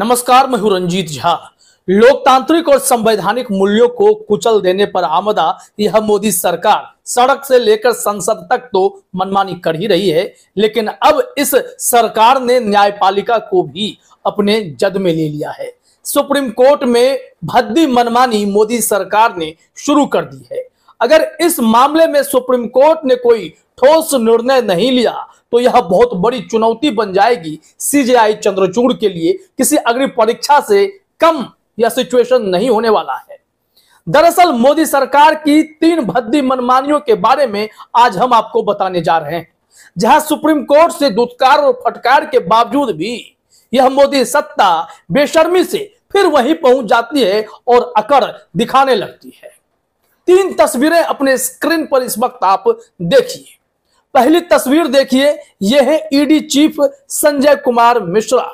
नमस्कार मैं हूं रंजीत झा लोकतांत्रिक और संवैधानिक मूल्यों को कुचल देने पर आमदा यह मोदी सरकार सड़क से लेकर संसद तक तो मनमानी कर ही रही है लेकिन अब इस सरकार ने न्यायपालिका को भी अपने जद में ले लिया है सुप्रीम कोर्ट में भद्दी मनमानी मोदी सरकार ने शुरू कर दी है अगर इस मामले में सुप्रीम कोर्ट ने कोई ठोस निर्णय नहीं लिया तो यह बहुत बड़ी चुनौती बन जाएगी सीजेआई चंद्रचूड़ के लिए किसी अग्रिम परीक्षा से कम यह सिचुएशन नहीं होने वाला है दरअसल मोदी सरकार की तीन भद्दी मनमानियों के बारे में आज हम आपको बताने जा रहे हैं जहां सुप्रीम कोर्ट से दुत्कार और फटकार के बावजूद भी यह मोदी सत्ता बेशर्मी से फिर वहीं पहुंच जाती है और अकड़ दिखाने लगती है तीन तस्वीरें अपने स्क्रीन पर इस वक्त आप देखिए पहली तस्वीर देखिए यह है ED e chief Sanjay Kumar Mishra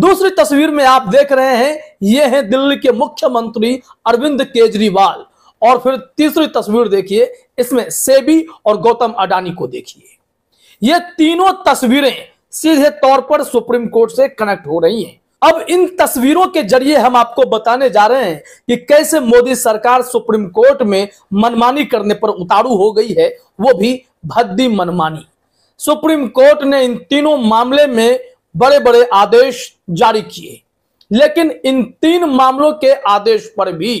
दूसरी तस्वीर में आप देख रहे हैं ये है दिल्ली के मुख्यमंत्री अरविंद केजरीवाल और फिर तीसरी तस्वीर देखिए इसमें सेबी और गौतम अडानी को देखिए ये तीनों तस्वीरें सीधे तौर पर सुप्रीम कोर्ट से कनेक्ट हो रही हैं अब इन तस्वीरों के जरिए हम आपको बताने जा रहे हैं कि कैसे मोदी सरकार सुप्रीम कोर्ट में मनमानी करने पर उतारू हो गई है वो भी भद्दी मनमानी सुप्रीम कोर्ट ने इन तीनों मामले में बड़े बड़े आदेश जारी किए लेकिन इन तीन मामलों के आदेश पर भी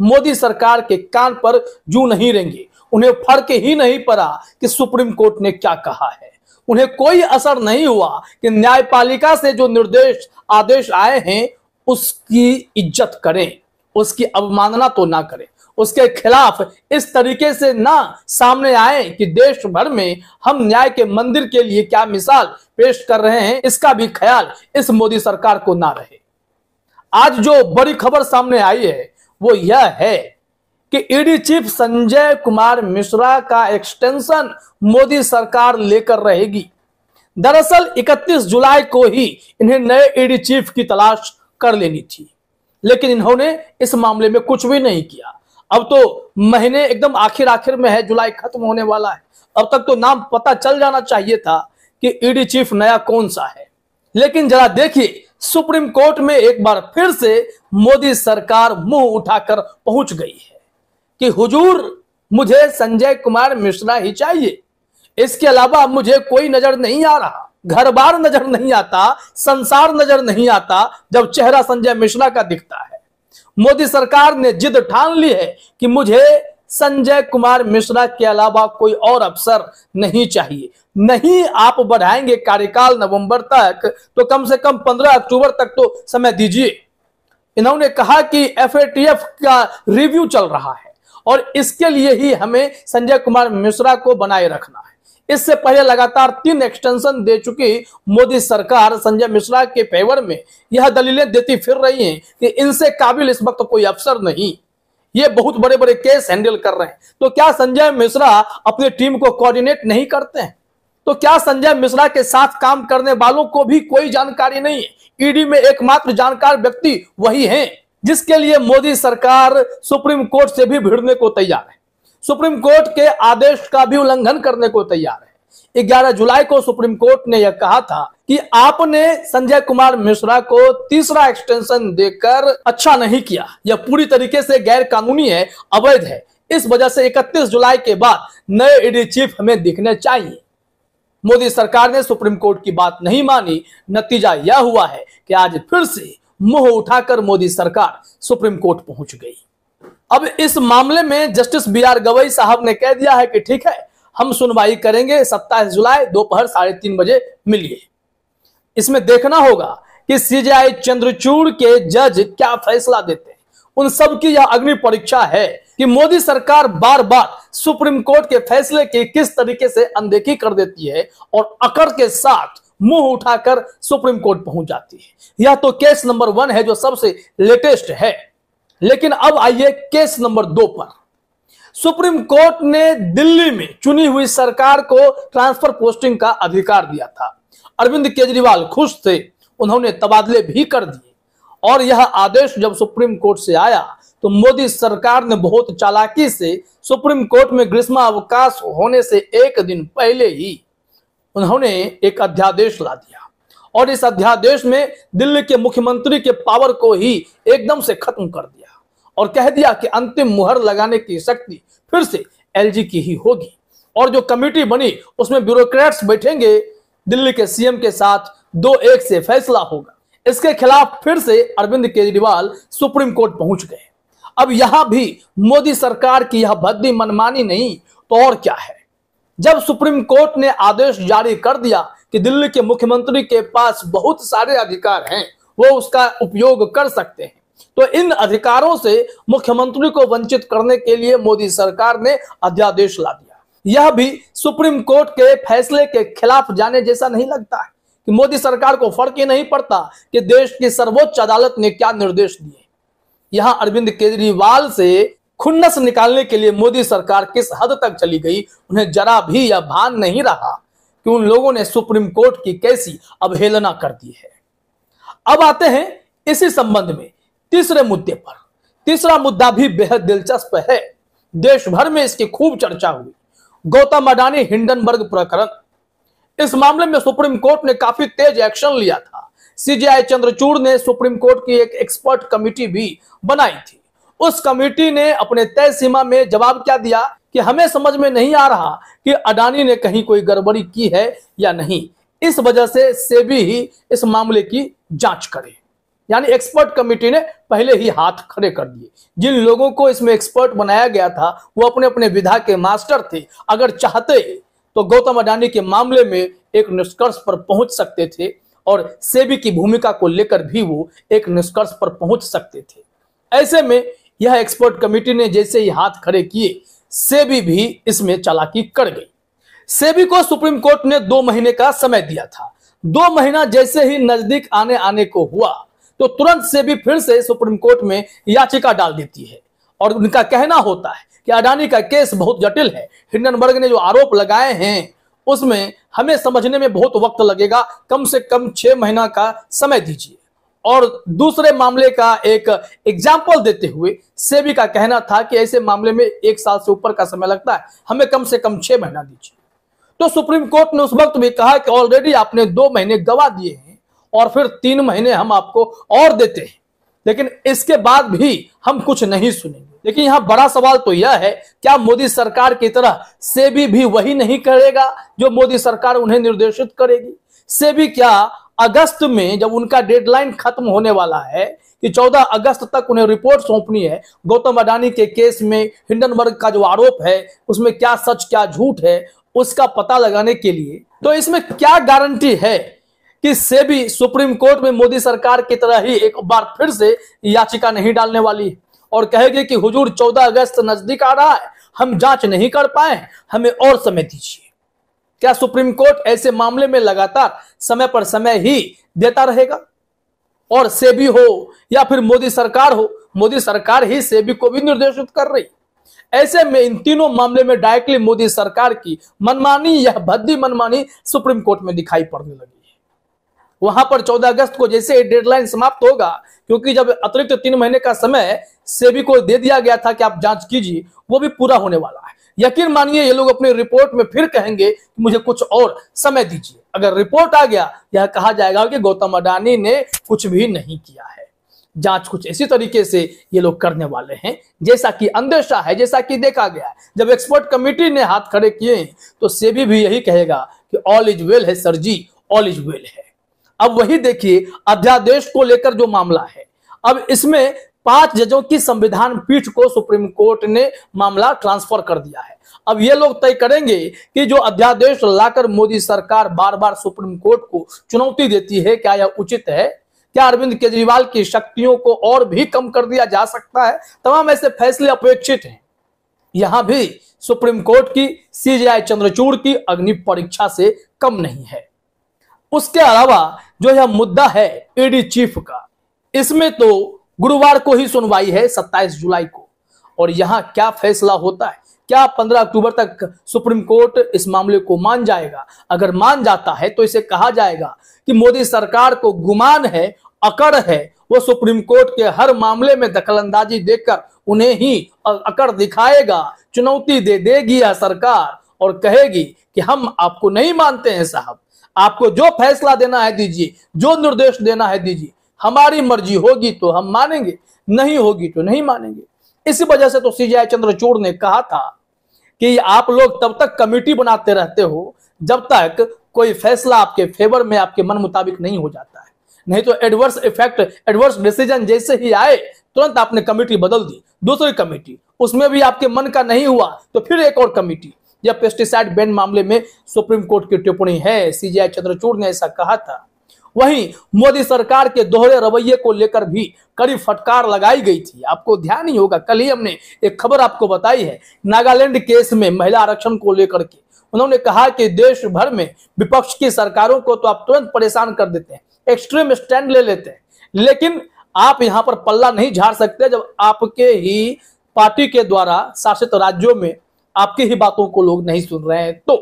मोदी सरकार के कान पर जू नहीं रहेंगे उन्हें फर्क ही नहीं पड़ा कि सुप्रीम कोर्ट ने क्या कहा है उन्हें कोई असर नहीं हुआ कि न्यायपालिका से जो निर्देश आदेश आए हैं उसकी इज्जत करें उसकी अवमानना तो ना करें उसके खिलाफ इस तरीके से ना सामने आए कि देश भर में हम न्याय के मंदिर के लिए क्या मिसाल पेश कर रहे हैं इसका भी ख्याल इस मोदी सरकार को ना रहे आज जो बड़ी खबर सामने आई है वो यह है कि ईडी चीफ संजय कुमार मिश्रा का एक्सटेंशन मोदी सरकार लेकर रहेगी दरअसल 31 जुलाई को ही इन्हें नए ईडी e चीफ की तलाश कर लेनी थी लेकिन इन्होंने इस मामले में कुछ भी नहीं किया अब तो महीने एकदम आखिर आखिर में है जुलाई खत्म होने वाला है अब तक तो नाम पता चल जाना चाहिए था कि ईडी e चीफ नया कौन सा है लेकिन जरा देखिए सुप्रीम कोर्ट में एक बार फिर से मोदी सरकार मुंह उठाकर पहुंच गई है कि हुजूर मुझे संजय कुमार मिश्रा ही चाहिए इसके अलावा मुझे कोई नजर नहीं आ रहा घर बार नजर नहीं आता संसार नजर नहीं आता जब चेहरा संजय मिश्रा का दिखता है मोदी सरकार ने जिद ठान ली है कि मुझे संजय कुमार मिश्रा के अलावा कोई और अफसर नहीं चाहिए नहीं आप बढ़ाएंगे कार्यकाल नवंबर तक तो कम से कम 15 अक्टूबर तक तो समय दीजिए इन्होंने कहा कि एफएटीएफ का रिव्यू चल रहा है और इसके लिए ही हमें संजय कुमार मिश्रा को बनाए रखना है इससे पहले लगातार तीन एक्सटेंशन दे चुकी मोदी सरकार संजय मिश्रा के फेवर में यह दलीलें देती फिर रही हैं कि इनसे काबिल इस वक्त कोई अफसर नहीं ये बहुत बड़े बड़े केस हैंडल कर रहे हैं तो क्या संजय मिश्रा अपनी टीम को कोऑर्डिनेट नहीं करते हैं तो क्या संजय मिश्रा के साथ काम करने वालों को भी कोई जानकारी नहीं है ईडी e में एकमात्र जानकार व्यक्ति वही है जिसके लिए मोदी सरकार सुप्रीम कोर्ट से भी भिड़ने को तैयार है सुप्रीम कोर्ट के आदेश का भी उल्लंघन करने को तैयार है 11 जुलाई को सुप्रीम कोर्ट ने यह कहा था कि आपने संजय कुमार मिश्रा को तीसरा एक्सटेंशन देकर अच्छा नहीं किया यह पूरी तरीके से गैर कानूनी है अवैध है इस वजह से 31 जुलाई के बाद नए ईडी e चीफ हमें दिखने चाहिए मोदी सरकार ने सुप्रीम कोर्ट की बात नहीं मानी नतीजा यह हुआ है कि आज फिर से मुंह उठाकर मोदी सरकार सुप्रीम कोर्ट पहुंच गई अब इस मामले में जस्टिस बी आर गवई साहब ने कह दिया है कि ठीक है हम सुनवाई करेंगे सत्ताईस जुलाई दोपहर साढ़े तीन बजे मिलिए इसमें देखना होगा कि सीजेआई चंद्रचूड़ के जज क्या फैसला देते हैं उन सब की यह अग्नि परीक्षा है कि मोदी सरकार बार बार सुप्रीम कोर्ट के फैसले की किस तरीके से अनदेखी कर देती है और अकड़ के साथ मुंह उठाकर सुप्रीम कोर्ट पहुंच जाती है यह तो केस नंबर वन है जो सबसे लेटेस्ट है लेकिन अब आइए केस नंबर दो पर सुप्रीम कोर्ट ने दिल्ली में चुनी हुई सरकार को ट्रांसफर पोस्टिंग का अधिकार दिया था अरविंद केजरीवाल खुश थे उन्होंने तबादले भी कर दिए और यह आदेश जब सुप्रीम कोर्ट से आया तो मोदी सरकार ने बहुत चालाकी से सुप्रीम कोर्ट में ग्रीष्म अवकाश होने से एक दिन पहले ही उन्होंने एक अध्यादेश ला दिया और इस अध्यादेश में दिल्ली के मुख्यमंत्री के पावर को ही एकदम से खत्म कर दिया और कह दिया कि अंतिम मुहर लगाने की शक्ति फिर से एलजी की ही होगी और जो कमेटी बनी उसमें ब्यूरोक्रेट्स बैठेंगे दिल्ली के सीएम के साथ दो एक से फैसला होगा इसके खिलाफ फिर से अरविंद केजरीवाल सुप्रीम कोर्ट पहुंच गए अब यहां भी मोदी सरकार की यह भद्दी मनमानी नहीं तो और क्या है जब सुप्रीम कोर्ट ने आदेश जारी कर दिया कि दिल्ली के मुख्यमंत्री के पास बहुत सारे अधिकार हैं वो उसका उपयोग कर सकते हैं तो इन अधिकारों से मुख्यमंत्री को वंचित करने के लिए मोदी सरकार ने अध्यादेश ला दिया यह भी सुप्रीम कोर्ट के फैसले के खिलाफ जाने जैसा नहीं लगता है कि मोदी सरकार को फर्क ही नहीं पड़ता कि देश की सर्वोच्च अदालत ने क्या निर्देश दिए यहां अरविंद केजरीवाल से खुन्नस निकालने के लिए मोदी सरकार किस हद तक चली गई उन्हें जरा भी यह भान नहीं रहा कि उन लोगों ने सुप्रीम कोर्ट की कैसी अवहेलना कर दी है अब आते हैं इसी संबंध में तीसरे मुद्दे पर तीसरा मुद्दा भी बेहद दिलचस्प है देश भर में इसकी खूब चर्चा हुई गौतम अडानी हिंडनबर्ग प्रकरण इस मामले में सुप्रीम कोर्ट ने काफी तेज एक्शन लिया था सीजीआई चंद्रचूड़ ने सुप्रीम कोर्ट की एक एक्सपर्ट कमिटी भी बनाई थी उस कमेटी ने अपने तय सीमा में जवाब क्या दिया कि हमें समझ में नहीं आ रहा कि अडानी ने कहीं कोई गड़बड़ी की है या नहीं इस वजह से सेबी ही इस मामले की जांच करे यानी एक्सपर्ट कमेटी ने पहले ही हाथ खड़े कर दिए जिन लोगों को इसमें एक्सपर्ट बनाया गया था वो अपने अपने विधा के मास्टर थे अगर चाहते तो गौतम अडानी के मामले में एक निष्कर्ष पर पहुंच सकते थे और सेबी की भूमिका को लेकर भी वो एक निष्कर्ष पर पहुंच सकते थे ऐसे में यह एक्सपर्ट कमेटी ने जैसे ही हाथ खड़े किए सेबी भी इसमें चालाकी कर गई सेबी को सुप्रीम कोर्ट ने दो महीने का समय दिया था दो महीना जैसे ही नजदीक आने आने को हुआ तो तुरंत सेबी फिर से सुप्रीम कोर्ट में याचिका डाल देती है और उनका कहना होता है कि अडानी का केस बहुत जटिल है हिंडनबर्ग ने जो आरोप लगाए हैं उसमें हमें समझने में बहुत वक्त लगेगा कम से कम छह महीना का समय दीजिए और दूसरे मामले का एक एग्जाम्पल देते हुए सेबी का कहना था कि ऐसे मामले में एक साल से ऊपर का समय लगता है हमें कम से कम छह महीना दीजिए तो सुप्रीम कोर्ट ने उस वक्त भी कहा कि ऑलरेडी आपने दो महीने गवा दिए हैं और फिर तीन महीने हम आपको और देते हैं लेकिन इसके बाद भी हम कुछ नहीं सुनेंगे लेकिन यहां बड़ा सवाल तो यह है क्या मोदी सरकार की तरह सेबी भी वही नहीं करेगा जो मोदी सरकार उन्हें निर्देशित करेगी सेबी क्या अगस्त में जब उनका डेडलाइन खत्म होने वाला है कि 14 अगस्त तक उन्हें रिपोर्ट सौंपनी है गौतम अडानी के केस में हिंडनबर्ग का जो आरोप है उसमें क्या सच क्या झूठ है उसका पता लगाने के लिए तो इसमें क्या गारंटी है कि सेबी सुप्रीम कोर्ट में मोदी सरकार की तरह ही एक बार फिर से याचिका नहीं डालने वाली और कहेगी कि हुजूर 14 अगस्त नजदीक आ रहा है हम जांच नहीं कर पाए हमें और समय दीजिए क्या सुप्रीम कोर्ट ऐसे मामले में लगातार समय पर समय ही देता रहेगा और सेबी हो या फिर मोदी सरकार हो मोदी सरकार ही सेबी को भी निर्देशित कर रही ऐसे में इन तीनों मामले में डायरेक्टली मोदी सरकार की मनमानी यह भद्दी मनमानी सुप्रीम कोर्ट में दिखाई पड़ने लगी वहां पर 14 अगस्त को जैसे डेडलाइन समाप्त होगा क्योंकि जब अतिरिक्त तीन महीने का समय सेबी को दे दिया गया था कि आप जांच कीजिए वो भी पूरा होने वाला है यकीन मानिए ये लोग अपने रिपोर्ट में फिर कहेंगे कि मुझे कुछ और समय दीजिए अगर रिपोर्ट आ गया यह कहा जाएगा कि गौतम अडानी ने कुछ भी नहीं किया है जांच कुछ इसी तरीके से ये लोग करने वाले हैं जैसा कि अंदेशा है जैसा कि देखा गया है जब एक्सपर्ट कमेटी ने हाथ खड़े किए तो सेबी भी यही कहेगा कि ऑल इज वेल है sir ji all is well है अब वही देखिए अध्यादेश को लेकर जो मामला है अब इसमें पांच जजों की संविधान पीठ को सुप्रीम कोर्ट ने मामला ट्रांसफर कर दिया है अब ये लोग तय करेंगे कि जो अध्यादेश लाकर मोदी सरकार बार बार सुप्रीम कोर्ट को चुनौती देती है क्या यह उचित है क्या अरविंद केजरीवाल की शक्तियों को और भी कम कर दिया जा सकता है तमाम ऐसे फैसले अपेक्षित हैं यहां भी सुप्रीम कोर्ट की सीजीआई चंद्रचूड़ की अग्नि परीक्षा से कम नहीं है उसके अलावा जो यह मुद्दा है ईडी चीफ का इसमें तो गुरुवार को ही सुनवाई है 27 जुलाई को और यहां क्या फैसला होता है क्या 15 अक्टूबर तक सुप्रीम कोर्ट इस मामले को मान जाएगा अगर मान जाता है तो इसे कहा जाएगा कि मोदी सरकार को गुमान है अकड़ है वो सुप्रीम कोर्ट के हर मामले में दखलंदाजी देकर उन्हें ही अकड़ दिखाएगा चुनौती दे देगी यह सरकार और कहेगी कि हम आपको नहीं मानते हैं साहब आपको जो फैसला देना है दीजिए जो निर्देश देना है दीजिए हमारी मर्जी होगी तो हम मानेंगे नहीं होगी तो नहीं मानेंगे इसी वजह से तो सीजीआई चंद्रचूड़ ने कहा था कि आप लोग तब तक कमेटी बनाते रहते हो जब तक कोई फैसला आपके फेवर में आपके मन मुताबिक नहीं हो जाता है नहीं तो एडवर्स इफेक्ट एडवर्स डिसीजन जैसे ही आए तुरंत आपने कमेटी बदल दी दूसरी कमेटी उसमें भी आपके मन का नहीं हुआ तो फिर एक और कमेटी या पेस्टिसाइड बैन मामले में सुप्रीम कोर्ट की टिप्पणी है सीजीआई चंद्रचूड़ ने ऐसा कहा था वहीं मोदी सरकार के दोहरे रवैये को लेकर भी कड़ी फटकार लगाई गई थी आपको ध्यान ही होगा कल ही हमने एक खबर आपको बताई है नागालैंड केस में महिला आरक्षण को लेकर के उन्होंने कहा कि देश भर में विपक्ष की सरकारों को तो आप तुरंत परेशान कर देते हैं एक्सट्रीम स्टैंड ले लेते हैं लेकिन आप यहाँ पर पल्ला नहीं झाड़ सकते जब आपके ही पार्टी के द्वारा शासित राज्यों में आपकी ही बातों को लोग नहीं सुन रहे हैं तो,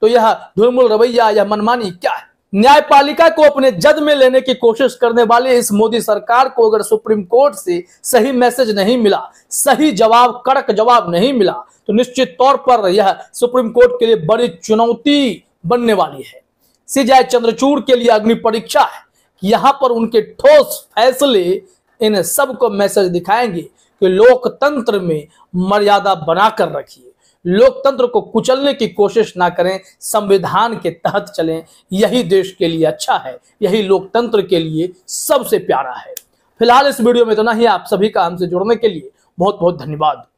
तो यह धुलमुल रवैया या मनमानी क्या है न्यायपालिका को अपने जद में लेने की कोशिश करने वाले इस मोदी सरकार को अगर सुप्रीम कोर्ट से सही मैसेज नहीं मिला सही जवाब कड़क जवाब नहीं मिला तो निश्चित तौर पर यह सुप्रीम कोर्ट के लिए बड़ी चुनौती बनने वाली है सीजाय चंद्रचूड़ के लिए अग्नि परीक्षा है यहां पर उनके ठोस फैसले इन सबको मैसेज दिखाएंगे कि लोकतंत्र में मर्यादा बनाकर रखिए लोकतंत्र को कुचलने की कोशिश ना करें संविधान के तहत चलें यही देश के लिए अच्छा है यही लोकतंत्र के लिए सबसे प्यारा है फिलहाल इस वीडियो में इतना तो ही आप सभी का हमसे जुड़ने के लिए बहुत बहुत धन्यवाद